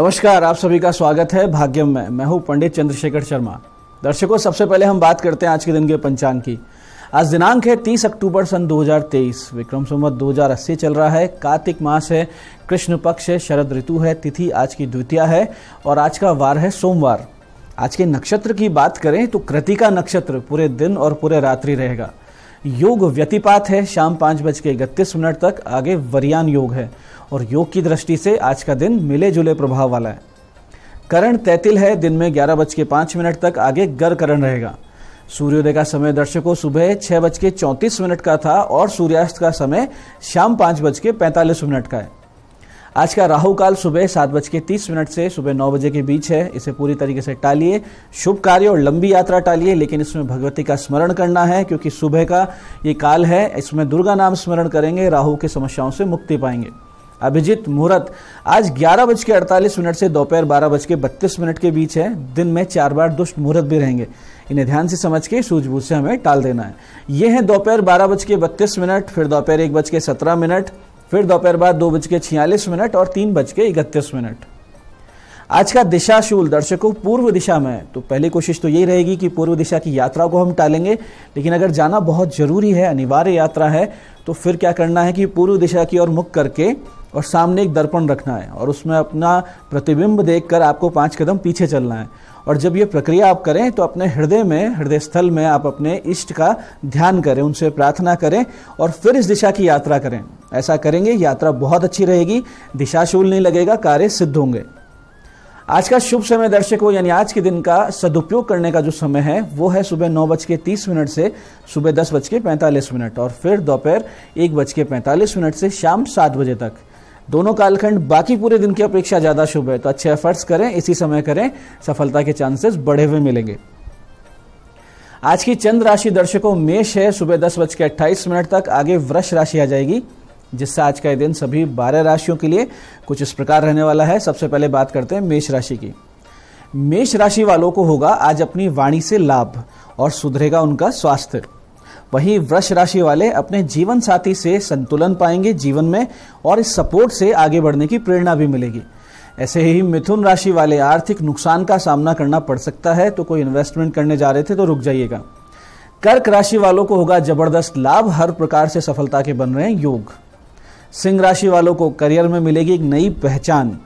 नमस्कार आप सभी का स्वागत है भाग्यम में मैं हूं पंडित चंद्रशेखर शर्मा दर्शकों सबसे पहले हम बात करते हैं आज के दिन के पंचांग की आज दिनांक है 30 अक्टूबर सन 2023 विक्रम संवत 2080 चल रहा है कार्तिक मास है कृष्ण पक्ष है शरद ऋतु है तिथि आज की द्वितीय है और आज का वार है सोमवार आज के नक्षत्र की बात करें तो कृतिका नक्षत्र पूरे दिन और पूरे रात्रि रहेगा योग व्यतिपात है शाम पाँच बज के इकतीस मिनट तक आगे वरियान योग है और योग की दृष्टि से आज का दिन मिले जुले प्रभाव वाला है करण तैतिल है दिन में ग्यारह बज के पांच मिनट तक आगे गर करण रहेगा सूर्योदय का समय दर्शकों सुबह छह बज के चौंतीस मिनट का था और सूर्यास्त का समय शाम पांच बज के पैंतालीस मिनट का है आज का राहु काल सुबह सात बज के तीस मिनट से सुबह नौ बजे के बीच है इसे पूरी तरीके से टालिए शुभ कार्य और लंबी यात्रा टालिए लेकिन इसमें भगवती का स्मरण करना है क्योंकि सुबह का ये काल है इसमें दुर्गा नाम स्मरण करेंगे राहु की समस्याओं से मुक्ति पाएंगे अभिजीत मुहूर्त आज ग्यारह बज के अड़तालीस मिनट से दोपहर बारह बज के बत्तीस मिनट के बीच है दिन में चार बार दुष्ट मुहूर्त भी रहेंगे इन्हें ध्यान से समझ के सूझबूझ से हमें टाल देना है ये है दोपहर बारह बज के बत्तीस मिनट फिर दोपहर एक बज के सत्रह मिनट फिर दोपहर बाद दो बज के छियालीस मिनट और तीन बज के इकतीस मिनट आज का दिशाशूल दर्शकों पूर्व दिशा में तो पहली कोशिश तो यही रहेगी कि पूर्व दिशा की यात्रा को हम टालेंगे लेकिन अगर जाना बहुत ज़रूरी है अनिवार्य यात्रा है तो फिर क्या करना है कि पूर्व दिशा की ओर मुख करके और सामने एक दर्पण रखना है और उसमें अपना प्रतिबिंब देखकर आपको पाँच कदम पीछे चलना है और जब ये प्रक्रिया आप करें तो अपने हृदय में हृदय स्थल में आप अपने इष्ट का ध्यान करें उनसे प्रार्थना करें और फिर इस दिशा की यात्रा करें ऐसा करेंगे यात्रा बहुत अच्छी रहेगी दिशाशूल नहीं लगेगा कार्य सिद्ध होंगे आज का शुभ समय दर्शकों यानी आज के दिन का सदुपयोग करने का जो समय है वो है सुबह नौ बज के तीस मिनट से सुबह दस बज के पैंतालीस मिनट और फिर दोपहर एक बज के पैंतालीस मिनट से शाम सात बजे तक दोनों कालखंड बाकी पूरे दिन की अपेक्षा ज़्यादा शुभ है तो अच्छे एफर्ट्स करें इसी समय करें सफलता के चांसेस बढ़े हुए मिलेंगे आज की चंद्र राशि दर्शकों मेष है सुबह दस बज के अट्ठाईस मिनट तक आगे वृक्ष राशि आ जाएगी जिससे आज का दिन सभी बारह राशियों के लिए कुछ इस प्रकार रहने वाला है सबसे पहले बात करते हैं मेष राशि की मेष राशि वालों को होगा आज अपनी वाणी से लाभ और सुधरेगा उनका स्वास्थ्य वहीं वृष राशि वाले अपने जीवन साथी से संतुलन पाएंगे जीवन में और इस सपोर्ट से आगे बढ़ने की प्रेरणा भी मिलेगी ऐसे ही मिथुन राशि वाले आर्थिक नुकसान का सामना करना पड़ सकता है तो कोई इन्वेस्टमेंट करने जा रहे थे तो रुक जाइएगा कर्क राशि वालों को होगा जबरदस्त लाभ हर प्रकार से सफलता के बन रहे हैं योग सिंह राशि वालों को करियर में मिलेगी एक नई पहचान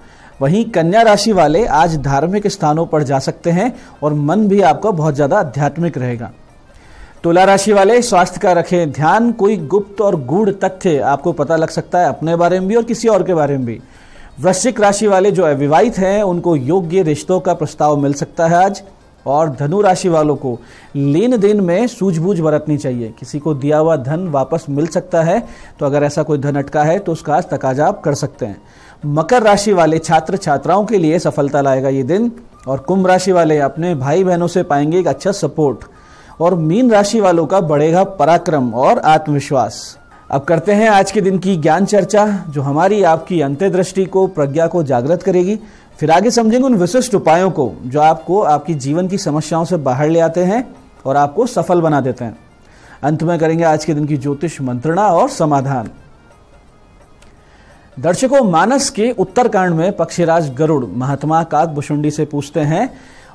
वहीं कन्या राशि वाले आज धार्मिक स्थानों पर जा सकते हैं और मन भी आपका बहुत ज़्यादा आध्यात्मिक रहेगा तुला राशि वाले स्वास्थ्य का रखें ध्यान कोई गुप्त और गूढ़ तथ्य आपको पता लग सकता है अपने बारे में भी और किसी और के बारे में भी वृश्चिक राशि वाले जो अविवाहित हैं उनको योग्य रिश्तों का प्रस्ताव मिल सकता है आज और धनु राशि वालों को लेन देन में सूझबूझ बरतनी चाहिए किसी को दिया हुआ धन वापस मिल सकता है तो अगर ऐसा कोई धन अटका है तो उसका आज तकाजा आप कर सकते हैं मकर राशि वाले छात्र छात्राओं के लिए सफलता लाएगा ये दिन और कुंभ राशि वाले अपने भाई बहनों से पाएंगे एक अच्छा सपोर्ट और मीन राशि वालों का बढ़ेगा पराक्रम और आत्मविश्वास अब करते हैं आज के दिन की ज्ञान चर्चा जो हमारी आपकी अंत्यदृष्टि को प्रज्ञा को जागृत करेगी फिर आगे समझेंगे उन विशिष्ट उपायों को जो आपको आपकी जीवन की समस्याओं से बाहर ले आते हैं और आपको सफल बना देते हैं अंत में करेंगे आज के दिन की ज्योतिष मंत्रणा और समाधान दर्शकों मानस के उत्तरकांड में पक्षीराज गरुड़ महात्मा काक काकभुषुंडी से पूछते हैं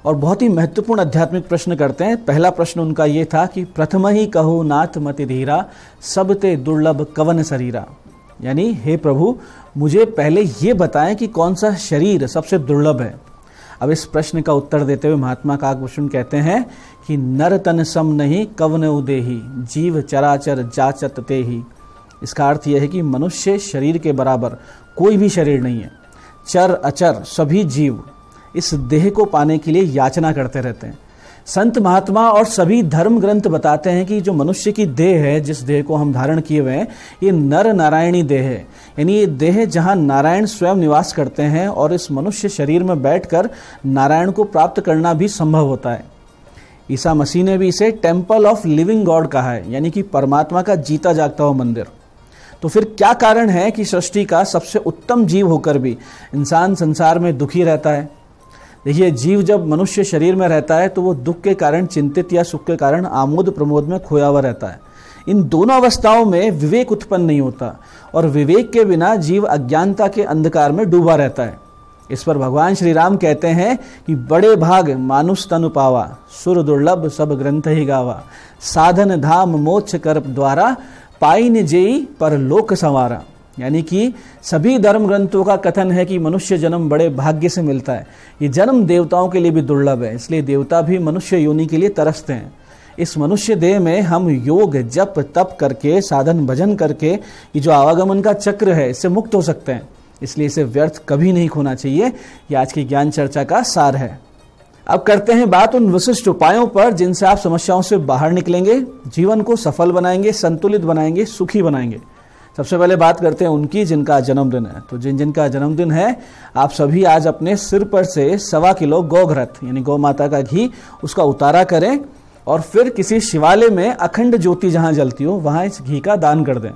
और बहुत ही महत्वपूर्ण आध्यात्मिक प्रश्न करते हैं पहला प्रश्न उनका यह था कि प्रथम ही कहो नाथ मति धीरा सबते दुर्लभ कवन शरीरा यानी हे प्रभु मुझे पहले ये बताएं कि कौन सा शरीर सबसे दुर्लभ है अब इस प्रश्न का उत्तर देते हुए महात्मा काकभूषण कहते हैं कि नर तन सम नहीं कवन उदेही जीव चराचर जाचत ते ही इसका अर्थ यह है कि मनुष्य शरीर के बराबर कोई भी शरीर नहीं है चर अचर सभी जीव इस देह को पाने के लिए याचना करते रहते हैं संत महात्मा और सभी धर्म ग्रंथ बताते हैं कि जो मनुष्य की देह है जिस देह को हम धारण किए हुए हैं ये नर नारायणी देह है यानी ये देह जहाँ नारायण स्वयं निवास करते हैं और इस मनुष्य शरीर में बैठकर नारायण को प्राप्त करना भी संभव होता है ईसा मसीह ने भी इसे टेम्पल ऑफ लिविंग गॉड कहा है यानी कि परमात्मा का जीता जागता हुआ मंदिर तो फिर क्या कारण है कि सृष्टि का सबसे उत्तम जीव होकर भी इंसान संसार में दुखी रहता है देखिए जीव जब मनुष्य शरीर में रहता है तो वो दुख के कारण चिंतित या सुख के कारण आमोद प्रमोद में खोया हुआ रहता है इन दोनों अवस्थाओं में विवेक उत्पन्न नहीं होता और विवेक के बिना जीव अज्ञानता के अंधकार में डूबा रहता है इस पर भगवान श्री राम कहते हैं कि बड़े भाग मानुष तनु पावा सुर दुर्लभ सब ग्रंथ ही गावा साधन धाम मोक्ष कर द्वारा पाइन जेई पर लोक संवारा यानी कि सभी धर्म ग्रंथों का कथन है कि मनुष्य जन्म बड़े भाग्य से मिलता है ये जन्म देवताओं के लिए भी दुर्लभ है इसलिए देवता भी मनुष्य योनि के लिए तरसते हैं इस मनुष्य देह में हम योग जप तप करके साधन भजन करके ये जो आवागमन का चक्र है इससे मुक्त हो सकते हैं इसलिए इसे व्यर्थ कभी नहीं खोना चाहिए ये आज की ज्ञान चर्चा का सार है अब करते हैं बात उन विशिष्ट उपायों पर जिनसे आप समस्याओं से बाहर निकलेंगे जीवन को सफल बनाएंगे संतुलित बनाएंगे सुखी बनाएंगे सबसे पहले बात करते हैं उनकी जिनका जन्मदिन है तो जिन जिनका जन्मदिन है आप सभी आज अपने सिर पर से सवा किलो गौघ्रत यानी गौ माता का घी उसका उतारा करें और फिर किसी शिवालय में अखंड ज्योति जहां जलती हो वहां इस घी का दान कर दें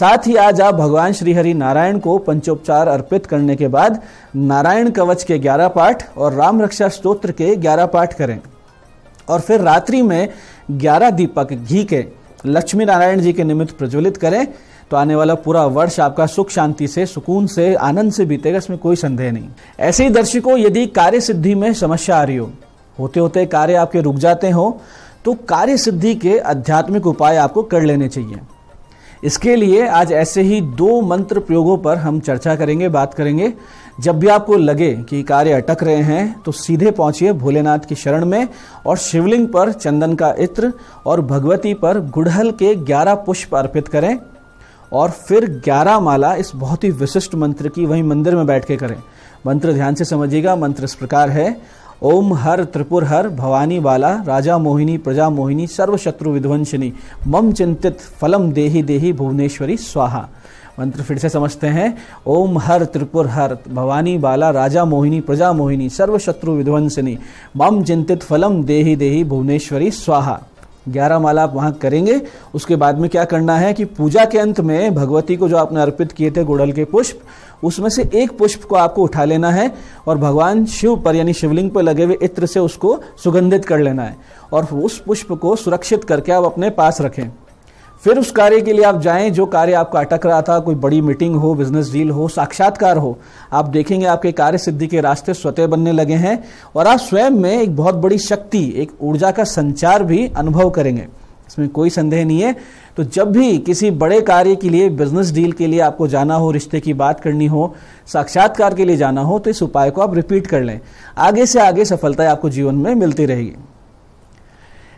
साथ ही आज आप भगवान श्री हरि नारायण को पंचोपचार अर्पित करने के बाद नारायण कवच के ग्यारह पाठ और राम रक्षा स्त्रोत्र के ग्यारह पाठ करें और फिर रात्रि में ग्यारह दीपक घी के लक्ष्मी नारायण जी के निमित्त प्रज्वलित करें तो आने वाला पूरा वर्ष आपका सुख शांति से सुकून से आनंद से बीतेगा इसमें कोई संदेह नहीं ऐसे ही दर्शकों यदि कार्य सिद्धि में समस्या आ रही हो होते होते कार्य आपके रुक जाते हो तो कार्य सिद्धि के आध्यात्मिक उपाय आपको कर लेने चाहिए इसके लिए आज ऐसे ही दो मंत्र प्रयोगों पर हम चर्चा करेंगे बात करेंगे जब भी आपको लगे कि कार्य अटक रहे हैं तो सीधे पहुंचिए भोलेनाथ की शरण में और शिवलिंग पर चंदन का इत्र और भगवती पर गुड़हल के 11 पुष्प अर्पित करें और फिर ग्यारह माला इस बहुत ही विशिष्ट मंत्र की वहीं मंदिर में बैठ के करें मंत्र ध्यान से समझिएगा मंत्र इस प्रकार है ओम हर त्रिपुर हर भवानी बाला राजा मोहिनी प्रजा मोहिनी सर्वशत्रु विध्वंसिनी मम चिंतित फलम देही देही भुवनेश्वरी स्वाहा मंत्र फिर से समझते हैं ओम हर त्रिपुर हर भवानी बाला राजा मोहिनी प्रजा मोहिनी सर्वशत्रु विध्वंसिनी मम चिंतित फलम देही देही भुवनेश्वरी स्वाहा ग्यारह माला आप वहाँ करेंगे उसके बाद में क्या करना है कि पूजा के अंत में भगवती को जो आपने अर्पित किए थे गुड़ल के पुष्प उसमें से एक पुष्प को आपको उठा लेना है और भगवान शिव पर यानी शिवलिंग पर लगे हुए इत्र से उसको सुगंधित कर लेना है और उस पुष्प को सुरक्षित करके आप अपने पास रखें फिर उस कार्य के लिए आप जाएं जो कार्य आपको अटक रहा था कोई बड़ी मीटिंग हो बिजनेस डील हो साक्षात्कार हो आप देखेंगे आपके कार्य सिद्धि के रास्ते स्वतः बनने लगे हैं और आप स्वयं में एक बहुत बड़ी शक्ति एक ऊर्जा का संचार भी अनुभव करेंगे इसमें कोई संदेह नहीं है तो जब भी किसी बड़े कार्य के लिए बिजनेस डील के लिए आपको जाना हो रिश्ते की बात करनी हो साक्षात्कार के लिए जाना हो तो इस उपाय को आप रिपीट कर लें आगे से आगे सफलताएं आपको जीवन में मिलती रहेगी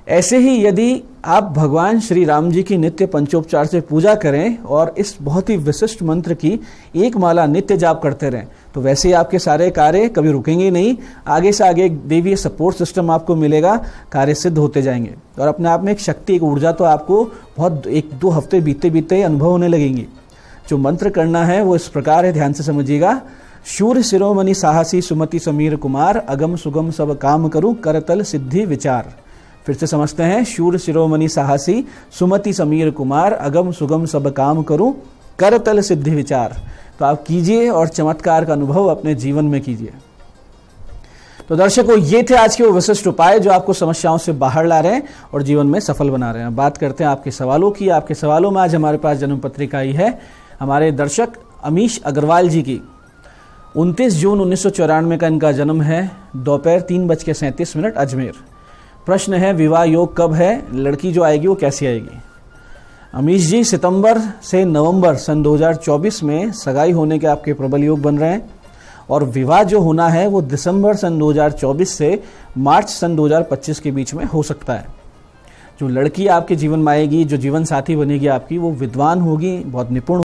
ऐसे ही यदि आप भगवान श्री राम जी की नित्य पंचोपचार से पूजा करें और इस बहुत ही विशिष्ट मंत्र की एक माला नित्य जाप करते रहें तो वैसे ही आपके सारे कार्य कभी रुकेंगे नहीं आगे से आगे एक देवीय सपोर्ट सिस्टम आपको मिलेगा कार्य सिद्ध होते जाएंगे और अपने आप में एक शक्ति एक ऊर्जा तो आपको बहुत एक दो हफ्ते बीते बीते अनुभव होने लगेंगी जो मंत्र करना है वो इस प्रकार है ध्यान से समझिएगा शूर शिरोमणि साहसी सुमति समीर कुमार अगम सुगम सब काम करूँ करतल सिद्धि विचार फिर से समझते हैं शूर शिरोमणि साहसी सुमति समीर कुमार अगम सुगम सब काम करूं कर तल सिद्धि विचार तो आप कीजिए और चमत्कार का अनुभव अपने जीवन में कीजिए तो दर्शकों ये थे आज के वो विशिष्ट उपाय जो आपको समस्याओं से बाहर ला रहे हैं और जीवन में सफल बना रहे हैं बात करते हैं आपके सवालों की आपके सवालों में आज हमारे पास जन्म पत्रिका आई है हमारे दर्शक अमीश अग्रवाल जी की 29 जून उन्नीस का इनका जन्म है दोपहर तीन बज के सैंतीस मिनट अजमेर प्रश्न है विवाह योग कब है लड़की जो आएगी वो कैसी आएगी अमीश जी सितंबर से नवंबर सन 2024 में सगाई होने के आपके प्रबल योग बन रहे हैं और विवाह जो होना है वो दिसंबर सन 2024 से मार्च सन 2025 के बीच में हो सकता है जो लड़की आपके जीवन में आएगी जो जीवन साथी बनेगी आपकी वो विद्वान होगी बहुत निपुण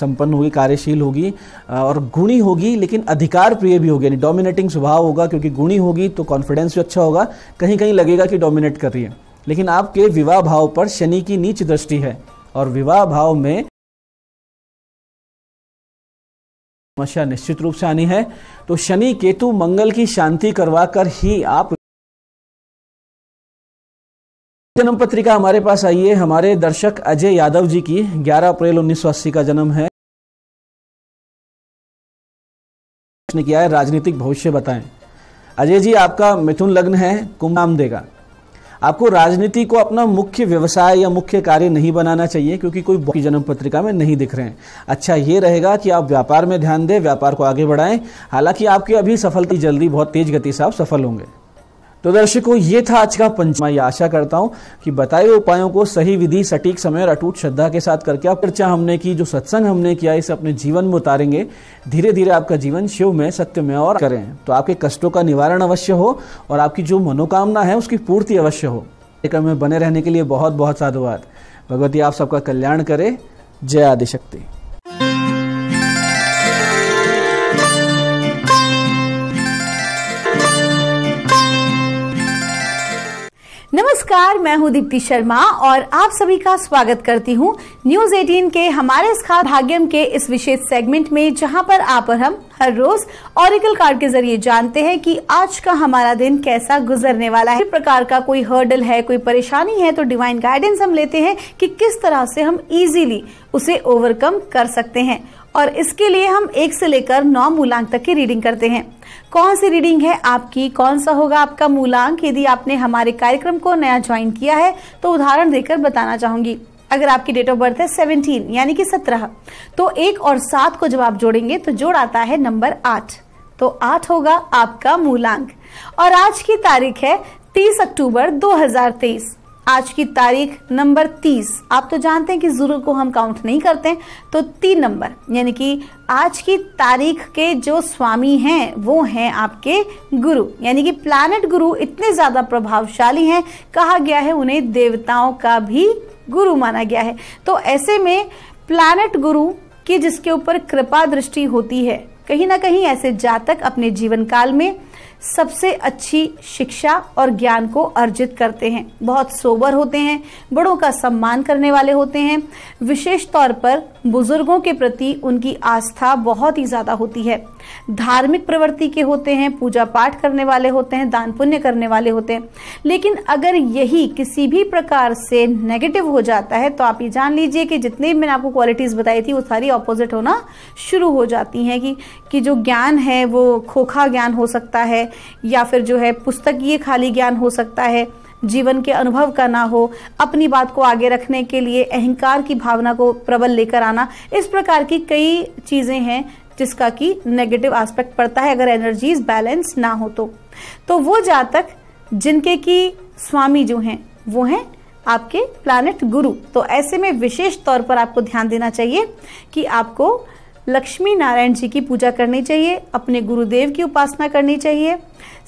संपन्न होगी कार्यशील होगी और गुणी होगी लेकिन अधिकार प्रिय भी होगी यानी डोमिनेटिंग स्वभाव होगा क्योंकि गुणी होगी तो कॉन्फिडेंस भी अच्छा होगा कहीं कहीं लगेगा कि डोमिनेट कर रही है लेकिन आपके विवाह भाव पर शनि की नीच दृष्टि है और विवाह भाव में समस्या निश्चित रूप से आनी है तो शनि केतु मंगल की शांति करवाकर ही आप जन्म पत्रिका हमारे पास आई है हमारे दर्शक अजय यादव जी की 11 अप्रैल अस्सी का जन्म है प्रश्न किया है राजनीतिक भविष्य बताएं अजय जी आपका मिथुन लग्न है कुंभ नाम देगा आपको राजनीति को अपना मुख्य व्यवसाय या मुख्य कार्य नहीं बनाना चाहिए क्योंकि कोई जन्म पत्रिका में नहीं दिख रहे हैं अच्छा ये रहेगा कि आप व्यापार में ध्यान दें व्यापार को आगे बढ़ाएं हालांकि आपकी अभी सफलता जल्दी बहुत तेज गति से आप सफल होंगे तो दर्शकों ये था आज का पंचमाई आशा करता हूँ कि बताए उपायों को सही विधि सटीक समय और अटूट श्रद्धा के साथ करके आप चर्चा हमने की जो सत्संग हमने किया इसे अपने जीवन में उतारेंगे धीरे धीरे आपका जीवन शिव में सत्य में और करें तो आपके कष्टों का निवारण अवश्य हो और आपकी जो मनोकामना है उसकी पूर्ति अवश्य हो कार्यक्रम में बने रहने के लिए बहुत बहुत साधुवाद भगवती आप सबका कल्याण करे जय आदिशक्ति नमस्कार मैं हूं दीप्ति शर्मा और आप सभी का स्वागत करती हूं न्यूज 18 के हमारे इस खास भाग्यम के इस विशेष सेगमेंट में जहां पर आप और हम हर रोज ऑरिकल कार्ड के जरिए जानते हैं कि आज का हमारा दिन कैसा गुजरने वाला है प्रकार का कोई हर्डल है कोई परेशानी है तो डिवाइन गाइडेंस हम लेते हैं कि किस तरह से हम इजीली उसे ओवरकम कर सकते हैं और इसके लिए हम एक से लेकर नौ मूलांक तक की रीडिंग करते हैं कौन सी रीडिंग है आपकी कौन सा होगा आपका मूलांक यदि आपने हमारे कार्यक्रम को नया ज्वाइन किया है तो उदाहरण देकर बताना चाहूंगी अगर आपकी डेट ऑफ बर्थ है 17 यानी कि 17 तो एक और सात को जब आप जोड़ेंगे तो जोड़ आता है नंबर आठ तो आठ होगा आपका मूलांक और आज की तारीख है 30 अक्टूबर 2023 आज की तारीख नंबर 30 आप तो जानते हैं कि ज़ुरू को हम काउंट नहीं करते तो तीन नंबर यानी कि आज की तारीख के जो स्वामी हैं वो हैं आपके गुरु यानी कि प्लानट गुरु इतने ज़्यादा प्रभावशाली हैं कहा गया है उन्हें देवताओं का भी गुरु माना गया है तो ऐसे में प्लानट गुरु की जिसके ऊपर कृपा दृष्टि होती है कहीं ना कहीं ऐसे जातक अपने जीवन काल में सबसे अच्छी शिक्षा और ज्ञान को अर्जित करते हैं बहुत सोबर होते हैं बड़ों का सम्मान करने वाले होते हैं विशेष तौर पर बुजुर्गों के प्रति उनकी आस्था बहुत ही ज़्यादा होती है धार्मिक प्रवृत्ति के होते हैं पूजा पाठ करने वाले होते हैं दान पुण्य करने वाले होते हैं लेकिन अगर यही किसी भी प्रकार से नेगेटिव हो जाता है तो आप ये जान लीजिए कि जितने मैंने आपको क्वालिटीज़ बताई थी वो सारी ऑपोजिट होना शुरू हो जाती हैं कि कि जो ज्ञान है वो खोखा ज्ञान हो सकता है या फिर जो है पुस्तकीय खाली ज्ञान हो सकता है जीवन के अनुभव का ना हो अपनी बात को आगे रखने के लिए अहंकार की भावना को प्रबल लेकर आना इस प्रकार की कई चीज़ें हैं जिसका कि नेगेटिव एस्पेक्ट पड़ता है अगर एनर्जीज बैलेंस ना हो तो तो वो जातक जिनके की स्वामी जो हैं वो हैं आपके प्लानिट गुरु तो ऐसे में विशेष तौर पर आपको ध्यान देना चाहिए कि आपको लक्ष्मी नारायण जी की पूजा करनी चाहिए अपने गुरुदेव की उपासना करनी चाहिए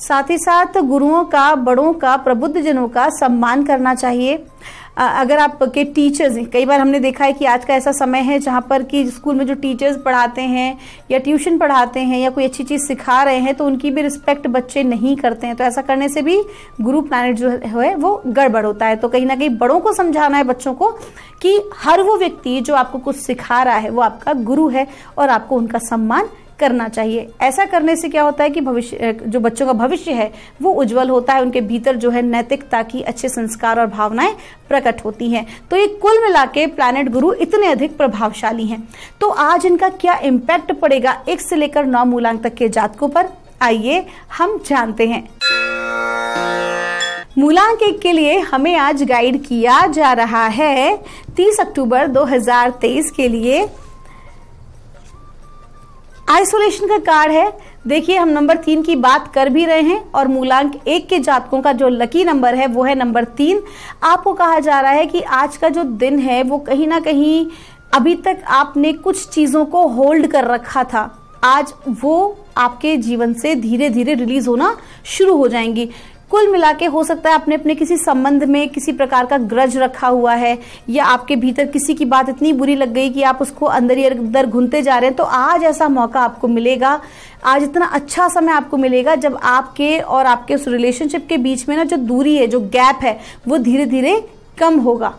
साथ ही साथ गुरुओं का बड़ों का प्रबुद्ध जनों का सम्मान करना चाहिए अगर आपके टीचर्स कई बार हमने देखा है कि आज का ऐसा समय है जहाँ पर कि स्कूल में जो टीचर्स पढ़ाते हैं या ट्यूशन पढ़ाते हैं या कोई अच्छी चीज़ सिखा रहे हैं तो उनकी भी रिस्पेक्ट बच्चे नहीं करते हैं तो ऐसा करने से भी गुरु प्लानट जो है वो गड़बड़ होता है तो कहीं ना कहीं बड़ों को समझाना है बच्चों को कि हर वो व्यक्ति जो आपको कुछ सिखा रहा है वो आपका गुरु है और आपको उनका सम्मान करना चाहिए ऐसा करने से क्या होता है कि भविष्य जो बच्चों का भविष्य है वो उज्जवल होता है उनके भीतर जो है नैतिकता की अच्छे संस्कार और भावनाएं प्रकट होती हैं तो ये कुल मिला के प्लानट गुरु इतने अधिक प्रभावशाली हैं तो आज इनका क्या इम्पैक्ट पड़ेगा एक से लेकर नौ मूलांक तक के जातकों पर आइए हम जानते हैं मूलांक एक के लिए हमें आज गाइड किया जा रहा है 30 अक्टूबर 2023 के लिए आइसोलेशन का कार्ड है देखिए हम नंबर तीन की बात कर भी रहे हैं और मूलांक एक के जातकों का जो लकी नंबर है वो है नंबर तीन आपको कहा जा रहा है कि आज का जो दिन है वो कहीं ना कहीं अभी तक आपने कुछ चीज़ों को होल्ड कर रखा था आज वो आपके जीवन से धीरे धीरे रिलीज होना शुरू हो जाएंगी कुल मिला के हो सकता है आपने अपने किसी संबंध में किसी प्रकार का ग्रज रखा हुआ है या आपके भीतर किसी की बात इतनी बुरी लग गई कि आप उसको अंदर ही अंदर घूमते जा रहे हैं तो आज ऐसा मौका आपको मिलेगा आज इतना अच्छा समय आपको मिलेगा जब आपके और आपके उस रिलेशनशिप के बीच में ना जो दूरी है जो गैप है वो धीरे धीरे कम होगा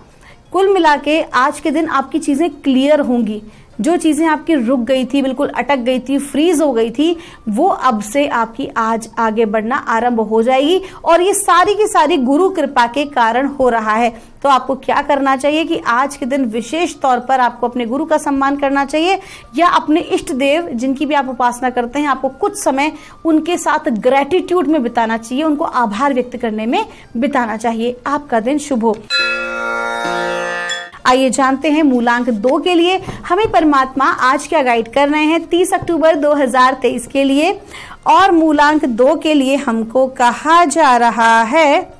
कुल मिला के आज के दिन आपकी चीज़ें क्लियर होंगी जो चीज़ें आपकी रुक गई थी बिल्कुल अटक गई थी फ्रीज हो गई थी वो अब से आपकी आज आगे बढ़ना आरंभ हो जाएगी और ये सारी की सारी गुरु कृपा के कारण हो रहा है तो आपको क्या करना चाहिए कि आज के दिन विशेष तौर पर आपको अपने गुरु का सम्मान करना चाहिए या अपने इष्ट देव जिनकी भी आप उपासना करते हैं आपको कुछ समय उनके साथ ग्रेटिट्यूड में बिताना चाहिए उनको आभार व्यक्त करने में बिताना चाहिए आपका दिन शुभ हो आइए जानते हैं मूलांक दो के लिए हमें परमात्मा आज क्या गाइड कर रहे हैं तीस अक्टूबर 2023 के लिए और मूलांक दो के लिए हमको कहा जा रहा है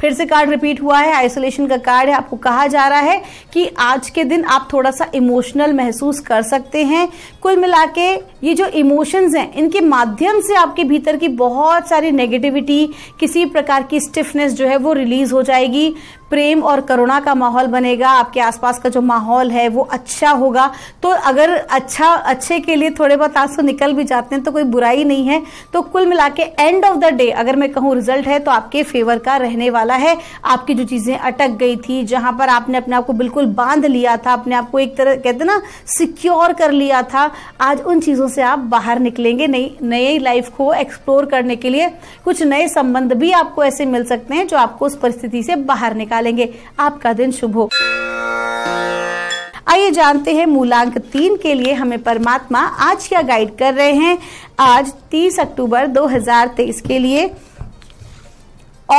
फिर से कार्ड रिपीट हुआ है आइसोलेशन का कार्ड है आपको कहा जा रहा है कि आज के दिन आप थोड़ा सा इमोशनल महसूस कर सकते हैं कुल मिला के ये जो इमोशंस हैं इनके माध्यम से आपके भीतर की बहुत सारी नेगेटिविटी किसी प्रकार की स्टिफनेस जो है वो रिलीज हो जाएगी प्रेम और करुणा का माहौल बनेगा आपके आसपास का जो माहौल है वो अच्छा होगा तो अगर अच्छा अच्छे के लिए थोड़े बहुत आंसू निकल भी जाते हैं तो कोई बुराई नहीं है तो कुल मिला के एंड ऑफ द डे अगर मैं कहूँ रिजल्ट है तो आपके फेवर का रहने वाला है आपकी जो चीज़ें अटक गई थी जहां पर आपने अपने आप को बिल्कुल बांध लिया था अपने आप को एक तरह कहते ना सिक्योर कर लिया था आज उन चीज़ों से आप बाहर निकलेंगे नई नई लाइफ को एक्सप्लोर करने के लिए कुछ नए संबंध भी आपको ऐसे मिल सकते हैं जो आपको उस परिस्थिति से बाहर निकाल डालेंगे आपका दिन शुभ हो आइए जानते हैं मूलांक तीन के लिए हमें परमात्मा आज क्या गाइड कर रहे हैं आज 30 अक्टूबर 2023 के लिए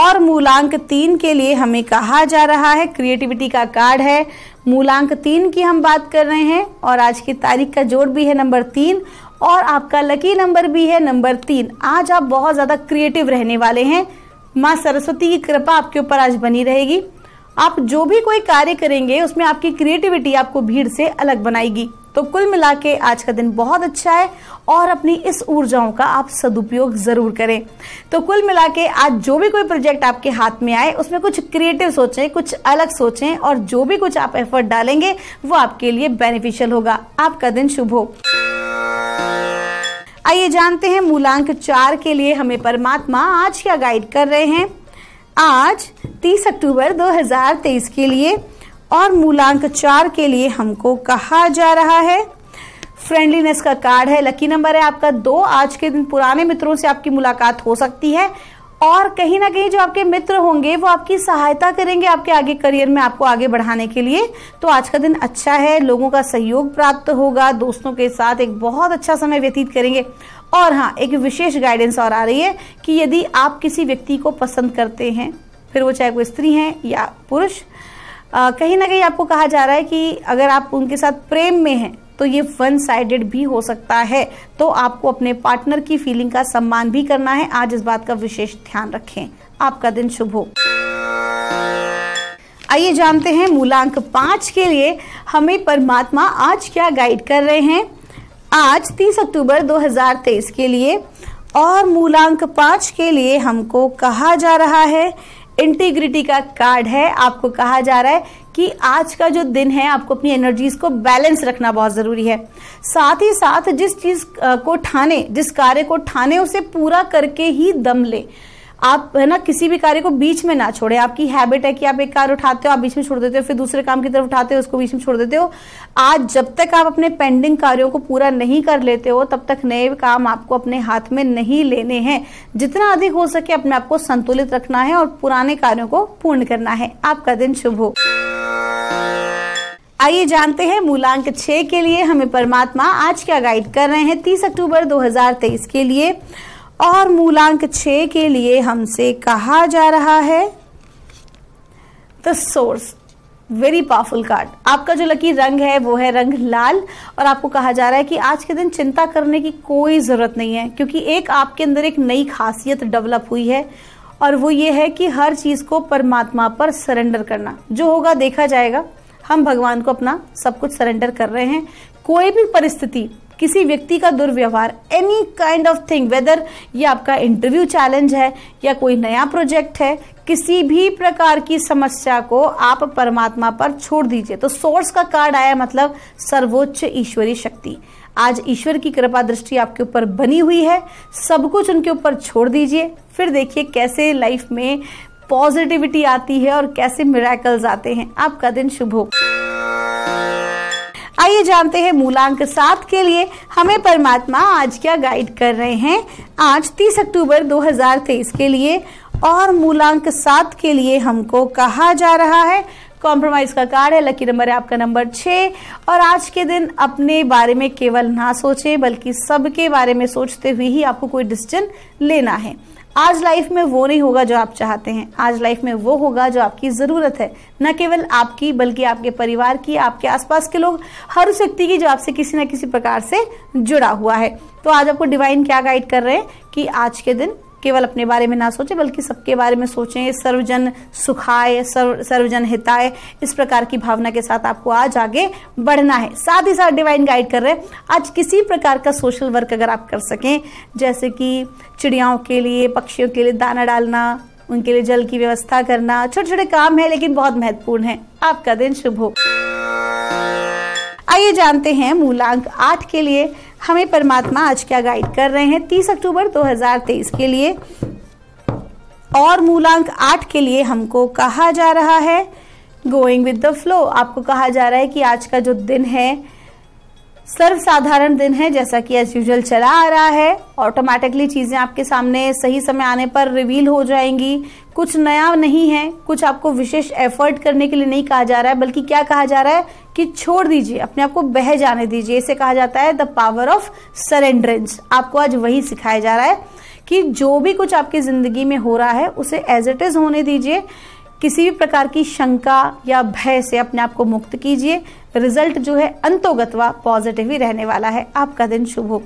और मूलांक तीन के लिए हमें कहा जा रहा है क्रिएटिविटी का कार्ड है मूलांक तीन की हम बात कर रहे हैं और आज की तारीख का जोड़ भी है नंबर तीन और आपका लकी नंबर भी है नंबर तीन आज आप बहुत ज़्यादा क्रिएटिव रहने वाले हैं माँ सरस्वती की कृपा आपके ऊपर आज बनी रहेगी आप जो भी कोई कार्य करेंगे उसमें आपकी क्रिएटिविटी आपको भीड़ से अलग बनाएगी तो कुल मिला के आज का दिन बहुत अच्छा है और अपनी इस ऊर्जाओं का आप सदुपयोग जरूर करें तो कुल मिला के आज जो भी कोई प्रोजेक्ट आपके हाथ में आए उसमें कुछ क्रिएटिव सोचें कुछ अलग सोचें और जो भी कुछ आप एफर्ट डालेंगे वो आपके लिए बेनिफिशियल होगा आपका दिन शुभ हो आइए जानते हैं मूलांक चार के लिए हमें परमात्मा आज क्या गाइड कर रहे हैं आज 30 अक्टूबर 2023 के लिए और मूलांक चार के लिए हमको कहा जा रहा है फ्रेंडलीनेस का कार्ड है लकी नंबर है आपका दो आज के दिन पुराने मित्रों से आपकी मुलाकात हो सकती है और कहीं ना कहीं जो आपके मित्र होंगे वो आपकी सहायता करेंगे आपके आगे करियर में आपको आगे बढ़ाने के लिए तो आज का दिन अच्छा है लोगों का सहयोग प्राप्त होगा दोस्तों के साथ एक बहुत अच्छा समय व्यतीत करेंगे और हाँ एक विशेष गाइडेंस और आ रही है कि यदि आप किसी व्यक्ति को पसंद करते हैं फिर वो चाहे कोई स्त्री हैं या पुरुष कहीं ना कहीं आपको कहा जा रहा है कि अगर आप उनके साथ प्रेम में हैं तो ये वन साइडेड भी हो सकता है तो आपको अपने पार्टनर की फीलिंग का सम्मान भी करना है आज इस बात का विशेष ध्यान रखें आपका दिन शुभ हो आइए जानते हैं मूलांक पांच के लिए हमें परमात्मा आज क्या गाइड कर रहे हैं आज 30 अक्टूबर 2023 के लिए और मूलांक पाँच के लिए हमको कहा जा रहा है इंटीग्रिटी का कार्ड है आपको कहा जा रहा है कि आज का जो दिन है आपको अपनी एनर्जीज को बैलेंस रखना बहुत ज़रूरी है साथ ही साथ जिस चीज़ को ठाने जिस कार्य को ठाने उसे पूरा करके ही दम ले आप है ना किसी भी कार्य को बीच में ना छोड़े आपकी हैबिट है कि आप एक कार्य उठाते हो आप बीच में छोड़ देते हो फिर दूसरे काम की तरफ उठाते हो उसको बीच में छोड़ देते हो आज जब तक आप अपने पेंडिंग कार्यों को पूरा नहीं कर लेते हो तब तक नए काम आपको अपने हाथ में नहीं लेने हैं जितना अधिक हो सके अपने आप को संतुलित रखना है और पुराने कार्यों को पूर्ण करना है आपका दिन शुभ हो आइए जानते हैं मूलांक छह के लिए हमें परमात्मा आज क्या गाइड कर रहे हैं तीस अक्टूबर दो के लिए और मूलांक छ के लिए हमसे कहा जा रहा है the source very powerful card आपका जो लकी रंग है वो है रंग लाल और आपको कहा जा रहा है कि आज के दिन चिंता करने की कोई ज़रूरत नहीं है क्योंकि एक आपके अंदर एक नई खासियत डेवलप हुई है और वो ये है कि हर चीज़ को परमात्मा पर सरेंडर करना जो होगा देखा जाएगा हम भगवान को अपना सब कुछ सरेंडर कर रहे हैं कोई भी परिस्थिति किसी व्यक्ति का दुर्व्यवहार any kind of thing whether ये आपका इंटरव्यू चैलेंज है या कोई नया प्रोजेक्ट है किसी भी प्रकार की समस्या को आप परमात्मा पर छोड़ दीजिए तो सोर्स का कार्ड आया मतलब सर्वोच्च ईश्वरी शक्ति आज ईश्वर की कृपा दृष्टि आपके ऊपर बनी हुई है सब कुछ उनके ऊपर छोड़ दीजिए फिर देखिए कैसे लाइफ में पॉजिटिविटी आती है और कैसे मिराकल्स आते हैं आपका दिन शुभ हो आइए जानते हैं मूलांक सात के लिए हमें परमात्मा आज क्या गाइड कर रहे हैं आज 30 अक्टूबर 2023 के लिए और मूलांक सात के लिए हमको कहा जा रहा है कॉम्प्रोमाइज का कार्ड है लकी नंबर है आपका नंबर छः और आज के दिन अपने बारे में केवल ना सोचें बल्कि सबके बारे में सोचते हुए ही आपको कोई डिसीजन लेना है आज लाइफ में वो नहीं होगा जो आप चाहते हैं आज लाइफ में वो होगा जो आपकी ज़रूरत है न केवल आपकी बल्कि आपके परिवार की आपके आसपास के लोग हर उस व्यक्ति की जो आपसे किसी न किसी प्रकार से जुड़ा हुआ है तो आज आपको डिवाइन क्या गाइड कर रहे हैं कि आज के दिन केवल अपने बारे में ना सोचें बल्कि सबके बारे में सोचें सर्वजन सुखाय सर्व सर्वजन हिताय इस प्रकार की भावना के साथ आपको आज आगे बढ़ना है साथ ही साथ डिवाइन गाइड कर रहे हैं आज किसी प्रकार का सोशल वर्क अगर आप कर सकें जैसे कि चिड़ियाओं के लिए पक्षियों के लिए दाना डालना उनके लिए जल की व्यवस्था करना छोटे चुड़ छोटे काम है लेकिन बहुत महत्वपूर्ण है आपका दिन शुभ हो आइए जानते हैं मूलांक आठ के लिए हमें परमात्मा आज क्या गाइड कर रहे हैं 30 अक्टूबर 2023 के लिए और मूलांक आठ के लिए हमको कहा जा रहा है गोइंग विद द फ्लो आपको कहा जा रहा है कि आज का जो दिन है सर्वसाधारण दिन है जैसा कि एज यूजल चला आ रहा है ऑटोमेटिकली चीज़ें आपके सामने सही समय आने पर रिवील हो जाएंगी कुछ नया नहीं है कुछ आपको विशेष एफर्ट करने के लिए नहीं कहा जा रहा है बल्कि क्या कहा जा रहा है कि छोड़ दीजिए अपने आप को बह जाने दीजिए इसे कहा जाता है द पावर ऑफ सरेंडरेंस आपको आज वही सिखाया जा रहा है कि जो भी कुछ आपकी ज़िंदगी में हो रहा है उसे एज इट इज़ होने दीजिए किसी भी प्रकार की शंका या भय से अपने आप को मुक्त कीजिए रिजल्ट जो है अंतोगतवा पॉजिटिव ही रहने वाला है आपका दिन शुभ हो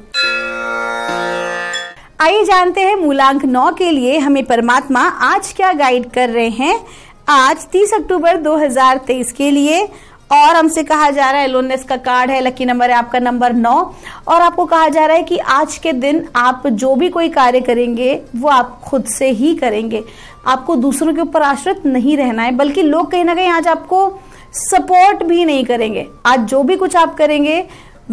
आइए जानते हैं मूलांक नौ के लिए हमें परमात्मा आज क्या गाइड कर रहे हैं आज 30 अक्टूबर 2023 के लिए और हमसे कहा जा रहा है लोनस का कार्ड है लकी नंबर है आपका नंबर नौ और आपको कहा जा रहा है कि आज के दिन आप जो भी कोई कार्य करेंगे वो आप खुद से ही करेंगे आपको दूसरों के ऊपर आश्रित नहीं रहना है बल्कि लोग कहीं ना कहीं आज आपको सपोर्ट भी नहीं करेंगे आज जो भी कुछ आप करेंगे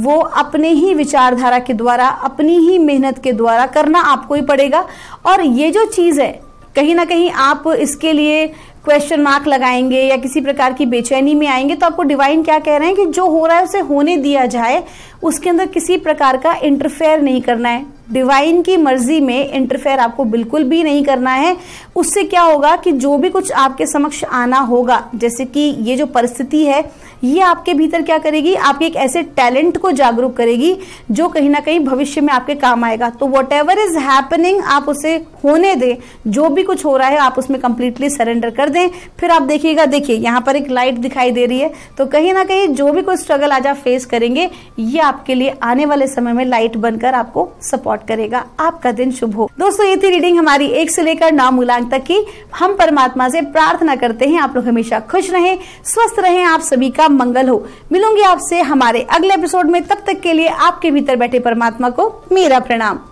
वो अपने ही विचारधारा के द्वारा अपनी ही मेहनत के द्वारा करना आपको ही पड़ेगा और ये जो चीज़ है कहीं ना कहीं आप इसके लिए क्वेश्चन मार्क लगाएंगे या किसी प्रकार की बेचैनी में आएंगे तो आपको डिवाइन क्या कह रहे हैं कि जो हो रहा है उसे होने दिया जाए उसके अंदर किसी प्रकार का इंटरफेयर नहीं करना है डिवाइन की मर्जी में इंटरफेयर आपको बिल्कुल भी नहीं करना है उससे क्या होगा कि जो भी कुछ आपके समक्ष आना होगा जैसे कि ये जो परिस्थिति है ये आपके भीतर क्या करेगी आपके एक ऐसे टैलेंट को जागरूक करेगी जो कहीं ना कहीं भविष्य में आपके काम आएगा तो वट एवर इज हैपनिंग आप उसे होने दें जो भी कुछ हो रहा है आप उसमें कंप्लीटली सरेंडर कर दें फिर आप देखिएगा देखिए यहाँ पर एक लाइट दिखाई दे रही है तो कहीं ना कहीं जो भी कोई स्ट्रगल आज आप फेस करेंगे ये आपके लिए आने वाले समय में लाइट बनकर आपको सपोर्ट करेगा आपका दिन शुभ हो दोस्तों ये थी रीडिंग हमारी एक से लेकर नौ मूलांक तक की हम परमात्मा से प्रार्थना करते हैं आप लोग हमेशा खुश रहें स्वस्थ रहें आप सभी का का मंगल हो मिलूंगी आपसे हमारे अगले एपिसोड में तब तक के लिए आपके भीतर बैठे परमात्मा को मेरा प्रणाम